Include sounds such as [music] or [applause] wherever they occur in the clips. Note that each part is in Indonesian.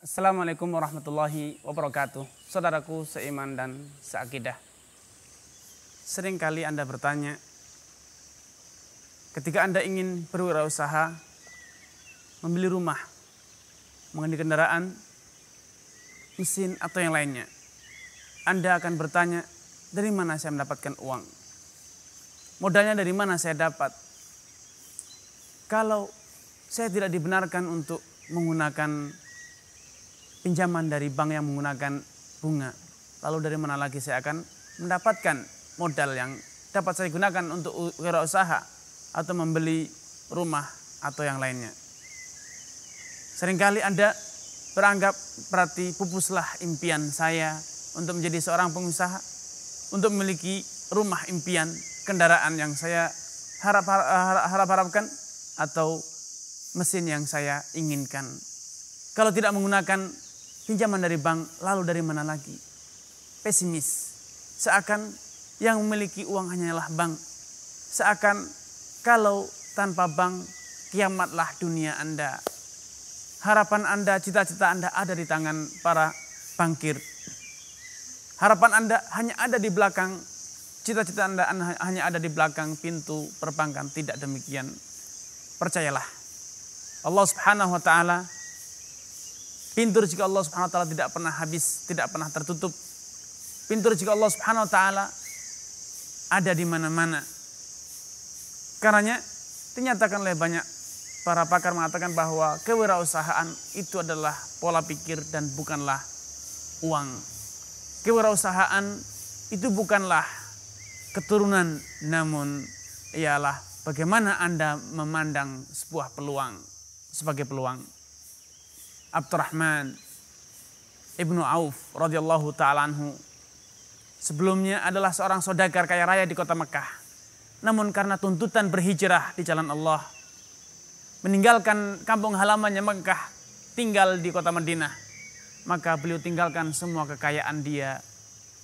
Assalamualaikum warahmatullahi wabarakatuh. Saudaraku seiman dan seakidah. Seringkali Anda bertanya, ketika Anda ingin berwirausaha, membeli rumah, Mengenai kendaraan, mesin atau yang lainnya, Anda akan bertanya, dari mana saya mendapatkan uang? Modalnya dari mana saya dapat? Kalau saya tidak dibenarkan untuk menggunakan pinjaman dari bank yang menggunakan bunga. Lalu dari mana lagi saya akan mendapatkan modal yang dapat saya gunakan untuk wirausaha atau membeli rumah atau yang lainnya. Seringkali Anda beranggap berarti pupuslah impian saya untuk menjadi seorang pengusaha, untuk memiliki rumah impian, kendaraan yang saya harap, harap, harap harapkan atau mesin yang saya inginkan. Kalau tidak menggunakan Pinjaman dari bank, lalu dari mana lagi? Pesimis. Seakan yang memiliki uang hanyalah bank. Seakan kalau tanpa bank, kiamatlah dunia Anda. Harapan Anda, cita-cita Anda ada di tangan para bangkir. Harapan Anda hanya ada di belakang cita-cita anda hanya ada di belakang pintu perbankan tidak demikian percayalah Allah Subhanahu wa taala Pintu rezeki Allah Subhanahu wa taala tidak pernah habis, tidak pernah tertutup. Pintu rezeki Allah Subhanahu wa taala ada di mana-mana. Karenanya dinyatakan oleh banyak para pakar mengatakan bahwa kewirausahaan itu adalah pola pikir dan bukanlah uang. Kewirausahaan itu bukanlah keturunan namun ialah bagaimana Anda memandang sebuah peluang sebagai peluang. Abdurrahman Ibnu Auf radhiyallahu taala anhu. Sebelumnya adalah seorang saudagar kaya raya di kota Mekah. Namun karena tuntutan berhijrah di jalan Allah, meninggalkan kampung halamannya Mekah, tinggal di kota Madinah. Maka beliau tinggalkan semua kekayaan dia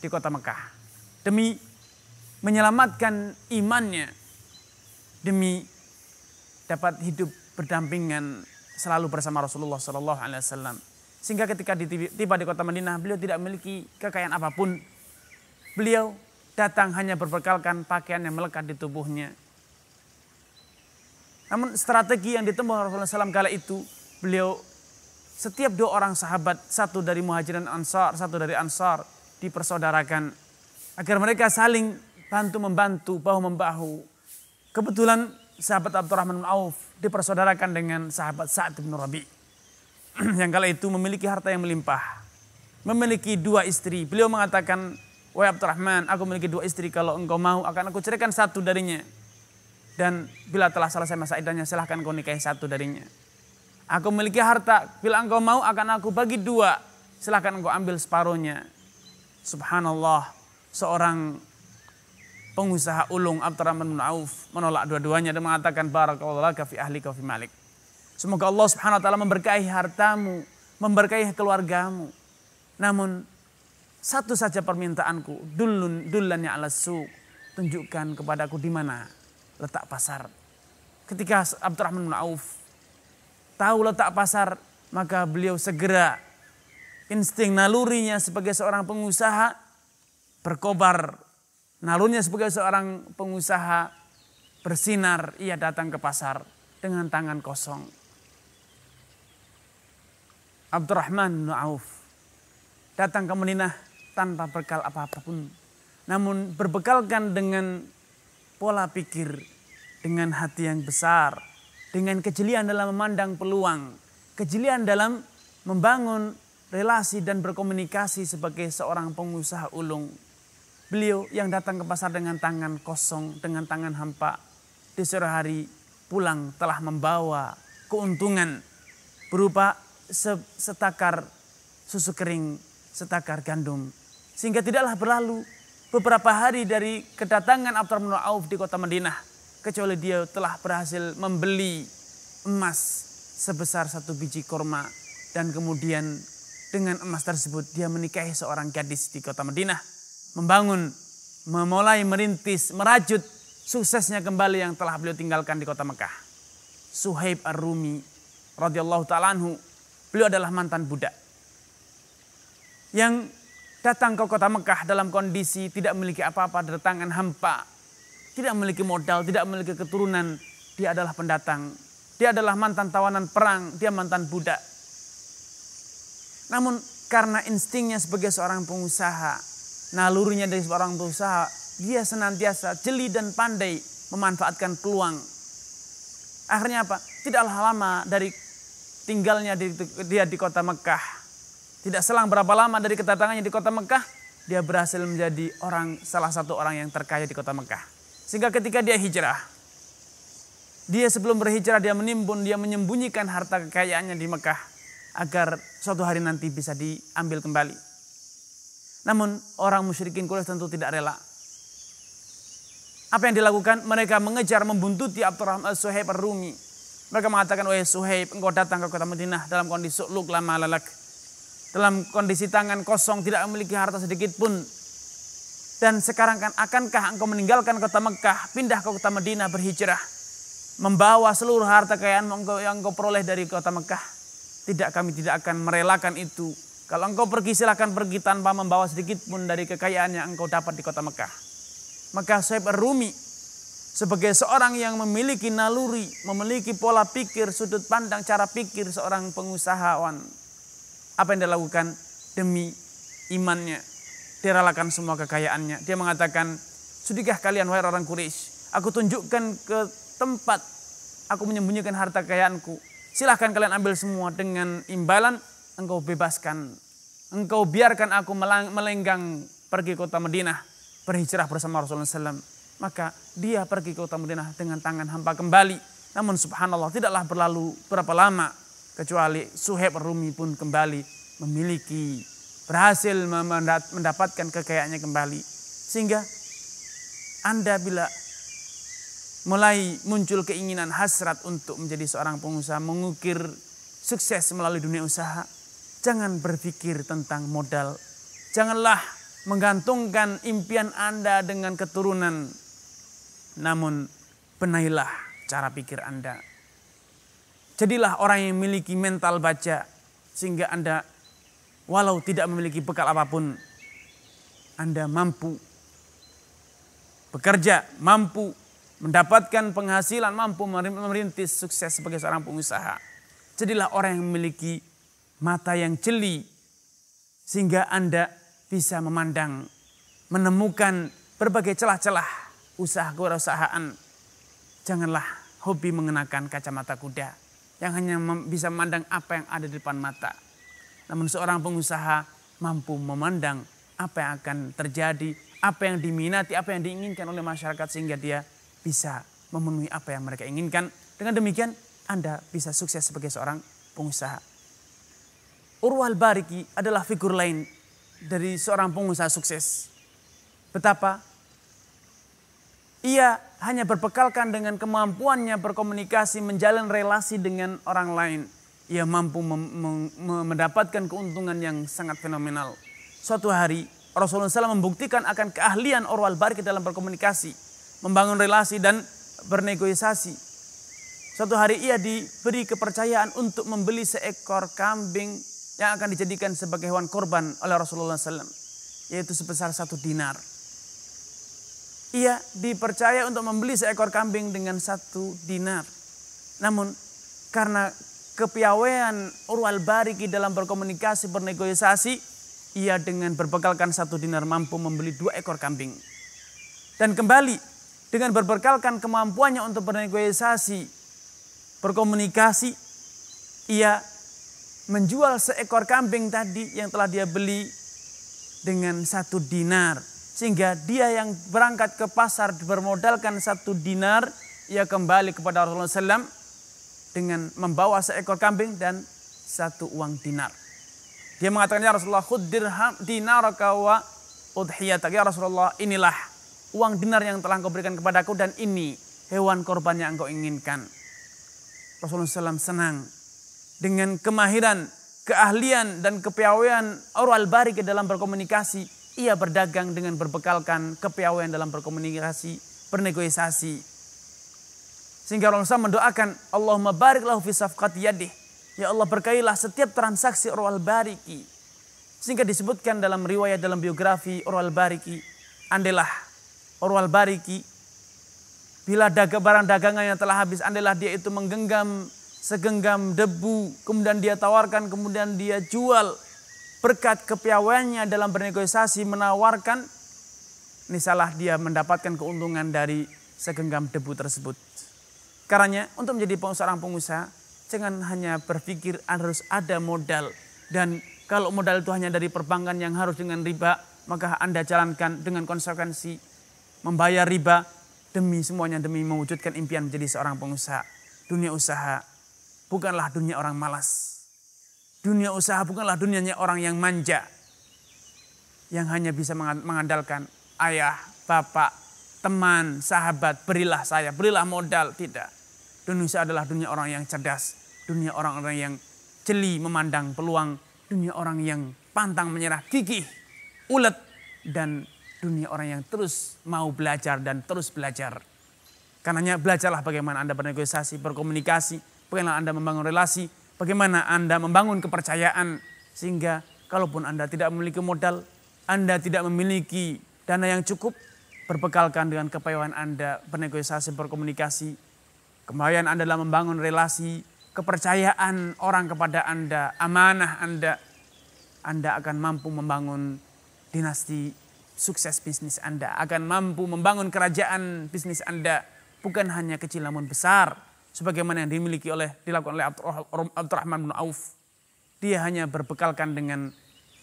di kota Mekah. Demi menyelamatkan imannya, demi dapat hidup berdampingan selalu bersama Rasulullah Shallallahu Alaihi Wasallam. Sehingga ketika tiba di kota Madinah, beliau tidak memiliki kekayaan apapun. Beliau datang hanya berbekalkan pakaian yang melekat di tubuhnya. Namun strategi yang ditempuh Rasulullah SAW kala itu, beliau setiap dua orang sahabat, satu dari muhajirin ansar, satu dari ansar, dipersaudarakan. Agar mereka saling bantu membantu, bahu membahu. Kebetulan sahabat Abdurrahman bin Auf dipersaudarakan dengan sahabat Sa'ad bin Rabi. [clears throat] yang kala itu memiliki harta yang melimpah. Memiliki dua istri. Beliau mengatakan, Wahai Abdurrahman, aku memiliki dua istri. Kalau engkau mau, akan aku ceraikan satu darinya. Dan bila telah selesai masa idahnya, silahkan kau nikahi satu darinya. Aku memiliki harta, bila engkau mau akan aku bagi dua. Silahkan engkau ambil separuhnya. Subhanallah, seorang pengusaha ulung Abdurrahman bin Auf menolak dua-duanya dan mengatakan barakallahu laka fi ahli fi malik. Semoga Allah Subhanahu wa taala memberkahi hartamu, memberkahi keluargamu. Namun satu saja permintaanku, dulun dulannya ala suq. Tunjukkan kepadaku di mana letak pasar. Ketika Abdurrahman bin Auf tahu letak pasar, maka beliau segera insting nalurinya sebagai seorang pengusaha berkobar Nalurnya sebagai seorang pengusaha bersinar, ia datang ke pasar dengan tangan kosong. Abdurrahman Nu'auf datang ke Madinah tanpa bekal apapun. Namun berbekalkan dengan pola pikir, dengan hati yang besar, dengan kejelian dalam memandang peluang, kejelian dalam membangun relasi dan berkomunikasi sebagai seorang pengusaha ulung Beliau yang datang ke pasar dengan tangan kosong, dengan tangan hampa, di sore hari pulang telah membawa keuntungan berupa setakar susu kering, setakar gandum. Sehingga tidaklah berlalu beberapa hari dari kedatangan Abdurrahman Auf di kota Madinah. Kecuali dia telah berhasil membeli emas sebesar satu biji korma. Dan kemudian dengan emas tersebut dia menikahi seorang gadis di kota Madinah membangun, memulai merintis, merajut suksesnya kembali yang telah beliau tinggalkan di kota Mekah. Suhaib Ar-Rumi radhiyallahu taala anhu, beliau adalah mantan budak yang datang ke kota Mekah dalam kondisi tidak memiliki apa-apa, dari tangan hampa, tidak memiliki modal, tidak memiliki keturunan. Dia adalah pendatang, dia adalah mantan tawanan perang, dia mantan budak. Namun karena instingnya sebagai seorang pengusaha, nalurinya dari seorang pengusaha, dia senantiasa jeli dan pandai memanfaatkan peluang. Akhirnya apa? Tidaklah lama dari tinggalnya di, dia di kota Mekah. Tidak selang berapa lama dari kedatangannya di kota Mekah, dia berhasil menjadi orang salah satu orang yang terkaya di kota Mekah. Sehingga ketika dia hijrah, dia sebelum berhijrah dia menimbun, dia menyembunyikan harta kekayaannya di Mekah agar suatu hari nanti bisa diambil kembali. Namun orang musyrikin Quraisy tentu tidak rela. Apa yang dilakukan? Mereka mengejar, membuntuti Abdurrahman eh, Suhaib Ar-Rumi. Mereka mengatakan, wahai Suhaib, engkau datang ke kota Madinah dalam kondisi suluk lama lalak. Dalam kondisi tangan kosong, tidak memiliki harta sedikit pun. Dan sekarang kan akankah engkau meninggalkan kota Mekah, pindah ke kota Madinah berhijrah. Membawa seluruh harta kekayaan yang engkau peroleh dari kota Mekah. Tidak, kami tidak akan merelakan itu kalau engkau pergi silahkan pergi tanpa membawa sedikit pun dari kekayaan yang engkau dapat di kota Mekah. Maka Syaib Rumi sebagai seorang yang memiliki naluri, memiliki pola pikir, sudut pandang, cara pikir seorang pengusahawan. Apa yang dia lakukan? demi imannya. Dia ralakan semua kekayaannya. Dia mengatakan, sudikah kalian wahai orang Quraisy, aku tunjukkan ke tempat aku menyembunyikan harta kekayaanku. Silahkan kalian ambil semua dengan imbalan engkau bebaskan. Engkau biarkan aku melenggang pergi ke kota Madinah. Berhijrah bersama Rasulullah SAW. Maka dia pergi ke kota Madinah dengan tangan hampa kembali. Namun subhanallah tidaklah berlalu berapa lama. Kecuali Suhaib Rumi pun kembali memiliki. Berhasil mendapatkan kekayaannya kembali. Sehingga Anda bila mulai muncul keinginan hasrat untuk menjadi seorang pengusaha, mengukir sukses melalui dunia usaha, Jangan berpikir tentang modal. Janganlah menggantungkan impian Anda dengan keturunan. Namun benailah cara pikir Anda. Jadilah orang yang memiliki mental baja sehingga Anda walau tidak memiliki bekal apapun Anda mampu bekerja, mampu mendapatkan penghasilan, mampu merintis sukses sebagai seorang pengusaha. Jadilah orang yang memiliki mata yang jeli sehingga Anda bisa memandang, menemukan berbagai celah-celah usaha kewirausahaan. Janganlah hobi mengenakan kacamata kuda yang hanya bisa memandang apa yang ada di depan mata. Namun seorang pengusaha mampu memandang apa yang akan terjadi, apa yang diminati, apa yang diinginkan oleh masyarakat sehingga dia bisa memenuhi apa yang mereka inginkan. Dengan demikian Anda bisa sukses sebagai seorang pengusaha. Urwal Bariki adalah figur lain dari seorang pengusaha sukses. Betapa ia hanya berbekalkan dengan kemampuannya berkomunikasi, menjalin relasi dengan orang lain. Ia mampu mendapatkan keuntungan yang sangat fenomenal. Suatu hari Rasulullah SAW membuktikan akan keahlian Orwal Bariki dalam berkomunikasi, membangun relasi dan bernegosiasi. Suatu hari ia diberi kepercayaan untuk membeli seekor kambing yang akan dijadikan sebagai hewan korban oleh Rasulullah SAW. Yaitu sebesar satu dinar. Ia dipercaya untuk membeli seekor kambing dengan satu dinar. Namun karena kepiawaian Urwal Bariki dalam berkomunikasi, bernegosiasi, ia dengan berbekalkan satu dinar mampu membeli dua ekor kambing. Dan kembali dengan berbekalkan kemampuannya untuk bernegosiasi, berkomunikasi, ia menjual seekor kambing tadi yang telah dia beli dengan satu dinar. Sehingga dia yang berangkat ke pasar bermodalkan satu dinar, ia kembali kepada Rasulullah SAW dengan membawa seekor kambing dan satu uang dinar. Dia mengatakan, Ya Rasulullah, khuddirham dinar dinaraka wa udhiyatak. Ya Rasulullah, inilah uang dinar yang telah engkau berikan kepadaku dan ini hewan korban yang engkau inginkan. Rasulullah SAW senang dengan kemahiran, keahlian dan kepiawaian Bari ke dalam berkomunikasi, ia berdagang dengan berbekalkan kepiawaian dalam berkomunikasi, bernegosiasi. Sehingga Rasulullah mendoakan, Allah mabariklah lahu fi yadih. Ya Allah berkailah setiap transaksi Orwal Bariki. Sehingga disebutkan dalam riwayat dalam biografi Orwal Bariki, andelah Orwal Bariki bila dagang barang dagangannya telah habis, andelah dia itu menggenggam segenggam debu, kemudian dia tawarkan, kemudian dia jual berkat kepiawaiannya dalam bernegosiasi menawarkan, ini salah dia mendapatkan keuntungan dari segenggam debu tersebut. Karena untuk menjadi seorang pengusaha, jangan hanya berpikir harus ada modal. Dan kalau modal itu hanya dari perbankan yang harus dengan riba, maka Anda jalankan dengan konsekuensi membayar riba demi semuanya demi mewujudkan impian menjadi seorang pengusaha dunia usaha bukanlah dunia orang malas. Dunia usaha bukanlah dunianya orang yang manja. Yang hanya bisa mengandalkan ayah, bapak, teman, sahabat, berilah saya, berilah modal. Tidak. Dunia adalah dunia orang yang cerdas. Dunia orang-orang yang jeli memandang peluang. Dunia orang yang pantang menyerah, gigih, ulet. Dan dunia orang yang terus mau belajar dan terus belajar. Karenanya belajarlah bagaimana Anda bernegosiasi, berkomunikasi, Bagaimana Anda membangun relasi, bagaimana Anda membangun kepercayaan. Sehingga kalaupun Anda tidak memiliki modal, Anda tidak memiliki dana yang cukup, berbekalkan dengan kepayahan Anda bernegosiasi, berkomunikasi. kemudian Anda dalam membangun relasi, kepercayaan orang kepada Anda, amanah Anda. Anda akan mampu membangun dinasti sukses bisnis Anda, akan mampu membangun kerajaan bisnis Anda, bukan hanya kecil namun besar sebagaimana yang dimiliki oleh dilakukan oleh Abdurrahman bin Auf. Dia hanya berbekalkan dengan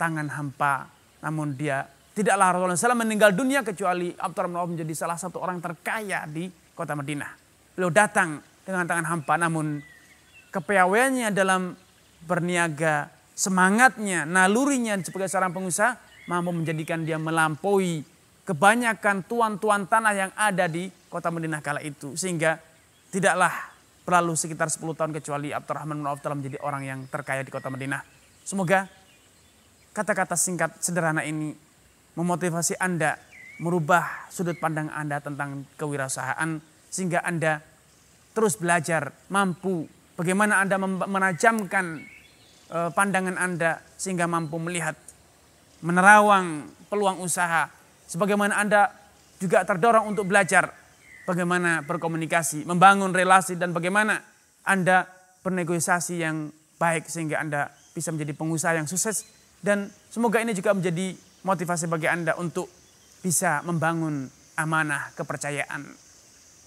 tangan hampa, namun dia tidaklah Rasulullah SAW meninggal dunia kecuali Abdurrahman bin Auf menjadi salah satu orang terkaya di kota Madinah. Beliau datang dengan tangan hampa, namun kepiawaiannya dalam berniaga, semangatnya, nalurinya sebagai seorang pengusaha mampu menjadikan dia melampaui kebanyakan tuan-tuan tanah yang ada di kota Madinah kala itu sehingga tidaklah Berlalu sekitar 10 tahun kecuali Abdurrahman bin Auf telah menjadi orang yang terkaya di kota Madinah. Semoga kata-kata singkat sederhana ini memotivasi Anda merubah sudut pandang Anda tentang kewirausahaan sehingga Anda terus belajar, mampu bagaimana Anda menajamkan eh, pandangan Anda sehingga mampu melihat menerawang peluang usaha sebagaimana Anda juga terdorong untuk belajar bagaimana berkomunikasi, membangun relasi dan bagaimana Anda bernegosiasi yang baik sehingga Anda bisa menjadi pengusaha yang sukses dan semoga ini juga menjadi motivasi bagi Anda untuk bisa membangun amanah kepercayaan.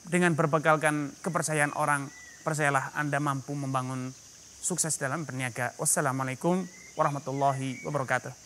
Dengan berbekalkan kepercayaan orang, percayalah Anda mampu membangun sukses dalam berniaga. Wassalamualaikum warahmatullahi wabarakatuh.